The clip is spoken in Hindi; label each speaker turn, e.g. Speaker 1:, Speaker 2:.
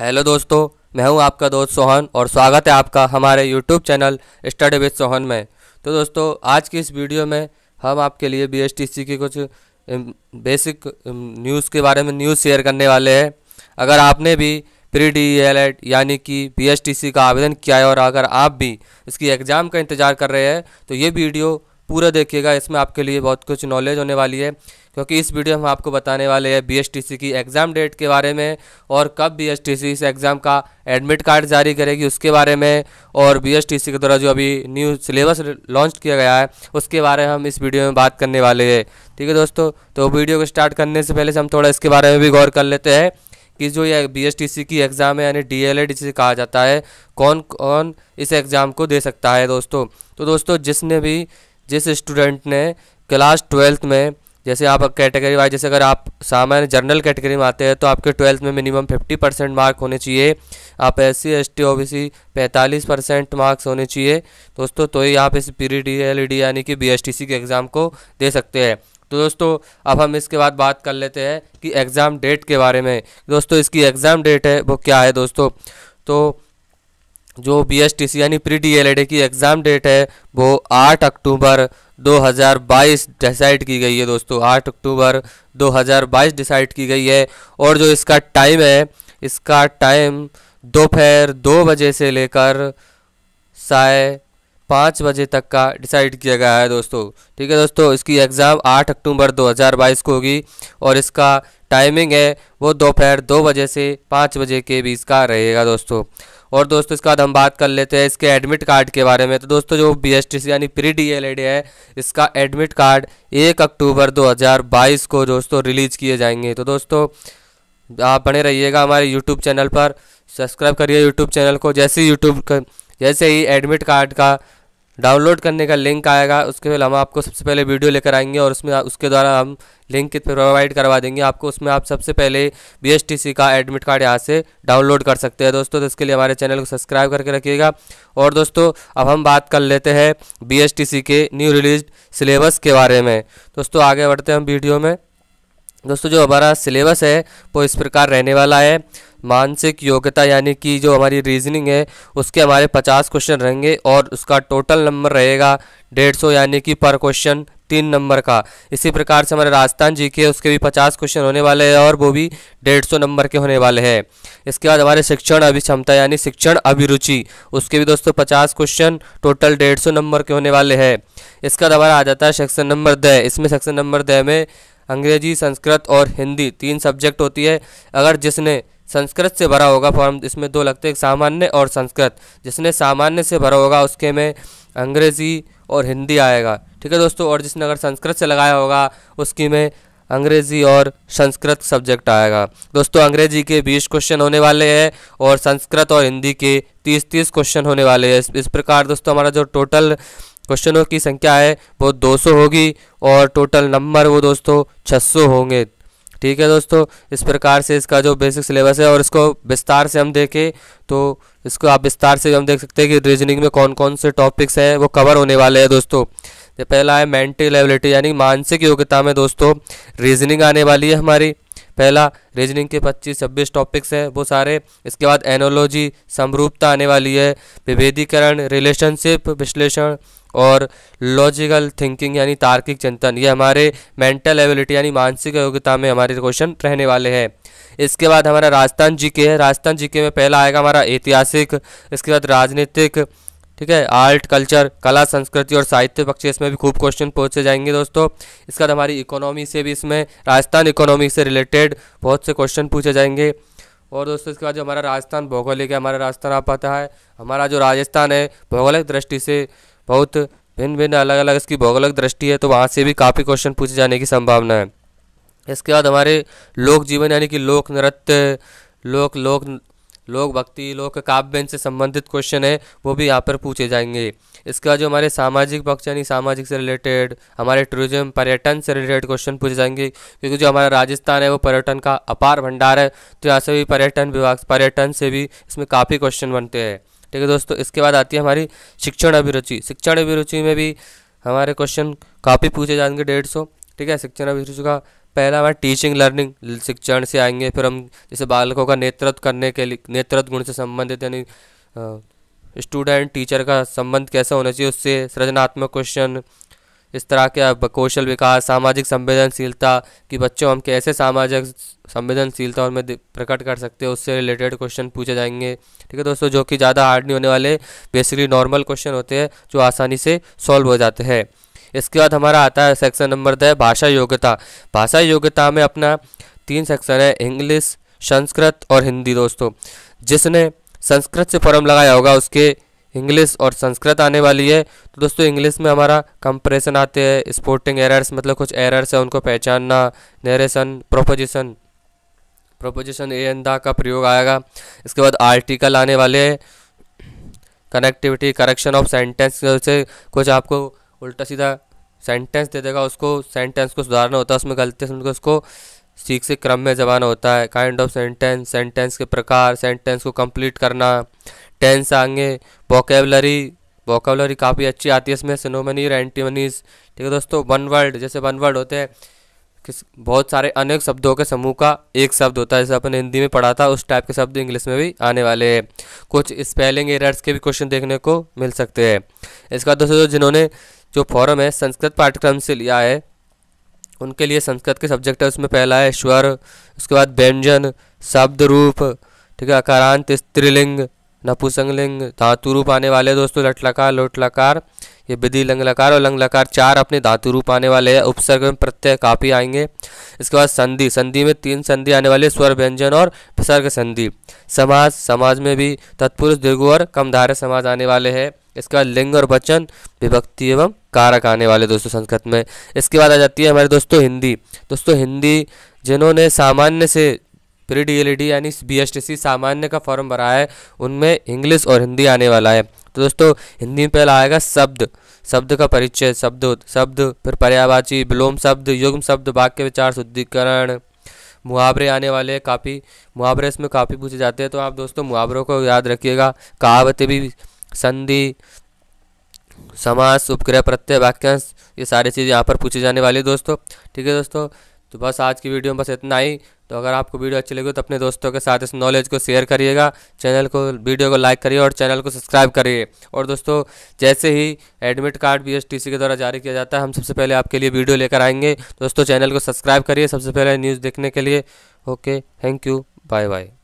Speaker 1: हेलो दोस्तों मैं हूं आपका दोस्त सोहन और स्वागत है आपका हमारे YouTube channel study with Sohan में तो दोस्तों आज की इस वीडियो में हम आपके लिए बीएसटीसी की कुछ बेसिक न्यूज़ के बारे में न्यूज़ शेयर करने वाले हैं अगर आपने भी प्री डी एल एड यानी कि बीएसटीसी का आवेदन किया है और अगर आप भी इसकी एग्ज़ाम का इंतज़ार कर रहे हैं तो ये वीडियो पूरा देखिएगा इसमें आपके लिए बहुत कुछ नॉलेज होने वाली है क्योंकि इस वीडियो में हम आपको बताने वाले हैं बीएसटीसी की एग्ज़ाम डेट के बारे में और कब बीएसटीसी इस एग्ज़ाम का एडमिट कार्ड जारी करेगी उसके बारे में और बीएसटीसी के द्वारा जो अभी न्यू सिलेबस लॉन्च किया गया है उसके बारे में हम इस वीडियो में बात करने वाले हैं ठीक है दोस्तों तो वीडियो को स्टार्ट करने से पहले से हम थोड़ा इसके बारे में भी गौर कर लेते हैं कि जो ये सी की एग्ज़ाम है यानी डी जिसे कहा जाता है कौन कौन इस एग्ज़ाम को दे सकता है दोस्तों तो दोस्तों जिसने भी जिस स्टूडेंट ने क्लास ट्वेल्थ में जैसे आप कैटेगरी वाइज जैसे अगर आप सामान्य जनरल कैटेगरी में आते हैं तो आपके ट्वेल्थ में मिनिमम फिफ्टी परसेंट मार्क होने चाहिए आप S C S T O B C पैंतालीस परसेंट मार्क्स होने चाहिए दोस्तों तो ही आप इस P D L E D यानी कि बी एस टी सी के एग्ज़ाम को दे सकते हैं तो दोस्तों अब हम इसके बाद बात कर लेते हैं कि एग्ज़ाम डेट के बारे में दोस्तों इसकी एग्ज़ाम डेट है वो क्या है दोस्तों तो जो बी यानी प्री डी की एग्ज़ाम डेट है वो 8 अक्टूबर 2022 डिसाइड की गई है दोस्तों 8 अक्टूबर 2022 डिसाइड की गई है और जो इसका टाइम है इसका टाइम दोपहर दो, दो बजे से लेकर साय पाँच बजे तक का डिसाइड किया गया है दोस्तों ठीक है दोस्तों इसकी एग्ज़ाम 8 अक्टूबर 2022 को होगी और इसका टाइमिंग है वो दोपहर दो, दो बजे से पाँच बजे के बीच का रहेगा दोस्तों और दोस्तों इसके बाद हम बात कर लेते हैं इसके एडमिट कार्ड के बारे में तो दोस्तों जो बी यानी प्री डी है इसका एडमिट कार्ड एक अक्टूबर बाईस को दोस्तों रिलीज़ किए जाएंगे तो दोस्तों आप बने रहिएगा हमारे यूट्यूब चैनल पर सब्सक्राइब करिए यूट्यूब चैनल को जैसे यूट्यूब जैसे ही एडमिट कार्ड का डाउनलोड करने का लिंक आएगा उसके पहले हम आपको सबसे पहले वीडियो लेकर आएंगे और उसमें उसके द्वारा हम लिंक प्रोवाइड करवा देंगे आपको उसमें आप सबसे पहले बी का एडमिट कार्ड यहाँ से डाउनलोड कर सकते हैं दोस्तों तो इसके लिए हमारे चैनल को सब्सक्राइब करके रखिएगा और दोस्तों अब हम बात कर लेते हैं बी के न्यू रिलीज सिलेबस के बारे में दोस्तों आगे बढ़ते हैं हम वीडियो में दोस्तों जो हमारा सिलेबस है वो इस प्रकार रहने वाला है मानसिक योग्यता यानी कि जो हमारी रीजनिंग है उसके हमारे पचास क्वेश्चन रहेंगे और उसका टोटल नंबर रहेगा डेढ़ सौ यानी कि पर क्वेश्चन तीन नंबर का इसी प्रकार से हमारे राजस्थान जी के उसके भी पचास क्वेश्चन होने वाले हैं और वो भी डेढ़ सौ नंबर के होने वाले हैं इसके बाद हमारे शिक्षण अभिक्षमता यानी शिक्षण अभिरुचि उसके भी दोस्तों पचास क्वेश्चन टोटल डेढ़ सौ नंबर के होने वाले हैं इसके बाद हमारा आ जाता है सेक्शन नंबर दह इसमें सेक्शन नंबर दह में अंग्रेजी संस्कृत और हिंदी तीन सब्जेक्ट होती है अगर जिसने संस्कृत से भरा होगा फॉर्म इसमें दो लगते हैं सामान्य और संस्कृत जिसने सामान्य से भरा होगा उसके में अंग्रेज़ी और हिंदी आएगा ठीक है दोस्तों और जिसने अगर संस्कृत से लगाया होगा उसकी में अंग्रेज़ी और संस्कृत सब्जेक्ट आएगा दोस्तों अंग्रेज़ी के बीस क्वेश्चन होने वाले हैं और संस्कृत और हिंदी के तीस तीस क्वेश्चन होने वाले हैं इस, इस प्रकार दोस्तों हमारा जो टोटल क्वेश्चनों की संख्या है वो 200 होगी और टोटल नंबर वो दोस्तों 600 होंगे ठीक है दोस्तों इस प्रकार से इसका जो बेसिक सिलेबस है और इसको विस्तार से हम देखें तो इसको आप विस्तार से हम देख सकते हैं कि रीजनिंग में कौन कौन से टॉपिक्स हैं वो कवर होने वाले हैं दोस्तों पहला है मेंटल एबिलिटी यानी मानसिक योग्यता में दोस्तों रीजनिंग आने वाली है हमारी पहला रीजनिंग के 25-26 टॉपिक्स हैं वो सारे इसके बाद एनोलॉजी समरूपता आने वाली है विभेदीकरण रिलेशनशिप विश्लेषण और लॉजिकल थिंकिंग यानी तार्किक चिंतन ये हमारे मेंटल एबिलिटी यानी मानसिक योग्यता में हमारे क्वेश्चन रहने वाले हैं इसके बाद हमारा राजस्थान जीके है राजस्थान जीके में पहला आएगा हमारा ऐतिहासिक इसके बाद राजनीतिक ठीक है आर्ट कल्चर कला संस्कृति और साहित्य पक्ष इसमें भी खूब क्वेश्चन पूछे जाएंगे दोस्तों इसके बाद हमारी इकोनॉमी से भी इसमें राजस्थान इकोनॉमी से रिलेटेड बहुत से क्वेश्चन पूछे जाएंगे और दोस्तों इसके बाद जो हमारा राजस्थान भौगोलिक है हमारा राजस्थान आप पता है हमारा जो राजस्थान है भौगोलिक दृष्टि से बहुत भिन्न भिन्न अलग अलग इसकी भौगोलिक दृष्टि है तो वहाँ से भी काफ़ी क्वेश्चन पूछे जाने की संभावना है इसके बाद हमारे लोक जीवन यानी कि लोक नृत्य लोक लोक लोक भक्ति लोक काव्य से संबंधित क्वेश्चन है वो भी यहाँ पर पूछे जाएंगे इसके बाद जो हमारे सामाजिक पक्ष यानी सामाजिक से रिलेटेड हमारे टूरिज्म पर्यटन से रिलेटेड क्वेश्चन पूछे जाएंगे क्योंकि जो हमारा राजस्थान है वो पर्यटन का अपार भंडार है तो यहाँ से भी पर्यटन विभाग पर्यटन से भी इसमें काफ़ी क्वेश्चन बनते हैं ठीक है दोस्तों इसके बाद आती है हमारी शिक्षण अभिरुचि शिक्षण अभिरुचि में भी हमारे क्वेश्चन काफ़ी पूछे जाएंगे डेढ़ सौ ठीक है शिक्षण अभिरुचि का पहला हमारा टीचिंग लर्निंग शिक्षण से आएंगे फिर हम जैसे बालकों का नेतृत्व करने के लिए नेतृत्व गुण से संबंधित यानी स्टूडेंट टीचर का संबंध कैसा होना चाहिए उससे सृजनात्मक क्वेश्चन इस तरह के कौशल विकास सामाजिक संवेदनशीलता कि बच्चों हम कैसे सामाजिक संवेदनशीलता उनमें प्रकट कर सकते हैं उससे रिलेटेड क्वेश्चन पूछे जाएंगे ठीक है दोस्तों जो कि ज़्यादा हार्ड नहीं होने वाले बेसिकली नॉर्मल क्वेश्चन होते हैं जो आसानी से सॉल्व हो जाते हैं इसके बाद हमारा आता है सेक्शन नंबर द भाषा योग्यता भाषा योग्यता में अपना तीन सेक्शन है इंग्लिश संस्कृत और हिंदी दोस्तों जिसने संस्कृत से फॉर्म लगाया होगा उसके इंग्लिश और संस्कृत आने वाली है तो दोस्तों इंग्लिश में हमारा कंप्रेशन आते हैं स्पोर्टिंग एरर्स मतलब कुछ एरर्स है उनको पहचानना narration preposition preposition a and the का प्रयोग आएगा इसके बाद आर्टिकल आने वाले हैं कनेक्टिविटी करेक्शन ऑफ सेंटेंस से कुछ आपको उल्टा सीधा सेंटेंस दे देगा उसको सेंटेंस को सुधारना होता है उसमें गलती समझ के उसको सीख से क्रम में जबाना होता है काइंड ऑफ सेंटेंस सेंटेंस के प्रकार सेंटेंस को कंप्लीट करना टेंस आएंगे वोकेबलरी वोकेबलरी काफ़ी अच्छी आती है इसमें और एंटीमनीज ठीक है दोस्तों वन वर्ड जैसे वन वर्ड होते हैं किस बहुत सारे अनेक शब्दों के समूह का एक शब्द होता है जैसे अपन हिंदी में पढ़ा था उस टाइप के शब्द इंग्लिश में भी आने वाले हैं कुछ स्पेलिंग एरर्स के भी क्वेश्चन देखने को मिल सकते हैं इसका दोस्तों जिन्होंने जो फॉरम है संस्कृत पाठ्यक्रम से लिया है उनके लिए संस्कृत के सब्जेक्ट है उसमें पहला है स्वर उसके बाद व्यंजन शब्द रूप ठीक है अकारांत स्त्रीलिंग नपुसंगलिंग धातु रूप आने वाले दोस्तों लटलकार लोटलकार ये विधि लंगलकार और लंगलकार चार अपने धातु रूप आने वाले हैं उपसर्ग में प्रत्यय काफ़ी आएंगे इसके बाद संधि संधि में तीन संधि आने वाले स्वर व्यंजन और विसर्ग संधि समाज समाज में भी तत्पुरुष दीर्घ और कमधारे समाज आने वाले हैं बाद लिंग और वचन विभक्ति एवं कारक आने वाले दोस्तों संस्कृत में इसके बाद आ जाती है हमारे दोस्तों हिंदी दोस्तों हिंदी जिन्होंने सामान्य से प्री डी यानी बी सामान्य का फॉर्म भरा है उनमें इंग्लिश और हिंदी आने वाला है तो दोस्तों हिंदी में पहला आएगा शब्द शब्द का परिचय शब्द शब्द फिर पर्यावाची विलोम शब्द युग्म शब्द वाक्य विचार शुद्धिकरण मुहावरे आने वाले हैं काफ़ी मुहावरे इसमें काफ़ी पूछे जाते हैं तो आप दोस्तों मुहावरों को याद रखिएगा कहावत भी संधि समास उपग्रह प्रत्यय वाक्यांश ये सारी चीज़ यहाँ पर पूछी जाने वाली है दोस्तों ठीक है दोस्तों तो बस आज की वीडियो में बस इतना ही तो अगर आपको वीडियो अच्छी लगी तो अपने दोस्तों के साथ इस नॉलेज को शेयर करिएगा चैनल को वीडियो को लाइक करिए और चैनल को सब्सक्राइब करिए और दोस्तों जैसे ही एडमिट कार्ड बी के द्वारा जारी किया जाता है हम सबसे पहले आपके लिए वीडियो लेकर आएंगे दोस्तों चैनल को सब्सक्राइब करिए सबसे पहले न्यूज़ देखने के लिए okay thank you bye bye